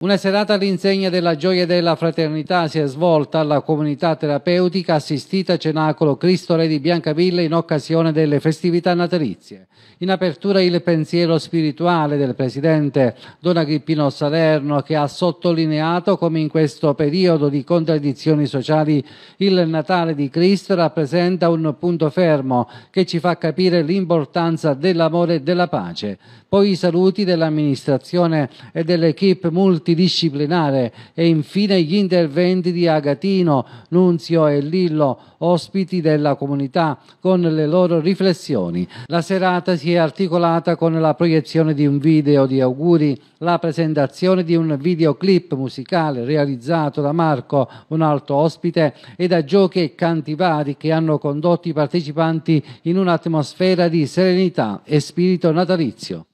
Una serata all'insegna della gioia e della fraternità si è svolta alla comunità terapeutica assistita a Cenacolo Cristo Re di Biancavilla in occasione delle festività natalizie. In apertura il pensiero spirituale del presidente Don Agrippino Salerno che ha sottolineato come in questo periodo di contraddizioni sociali il Natale di Cristo rappresenta un punto fermo che ci fa capire l'importanza dell'amore e della pace. Poi i saluti dell'amministrazione e dell'equipe multi multidisciplinare e infine gli interventi di Agatino, Nunzio e Lillo, ospiti della comunità, con le loro riflessioni. La serata si è articolata con la proiezione di un video di auguri, la presentazione di un videoclip musicale realizzato da Marco, un altro ospite, e da giochi e canti vari che hanno condotto i partecipanti in un'atmosfera di serenità e spirito natalizio.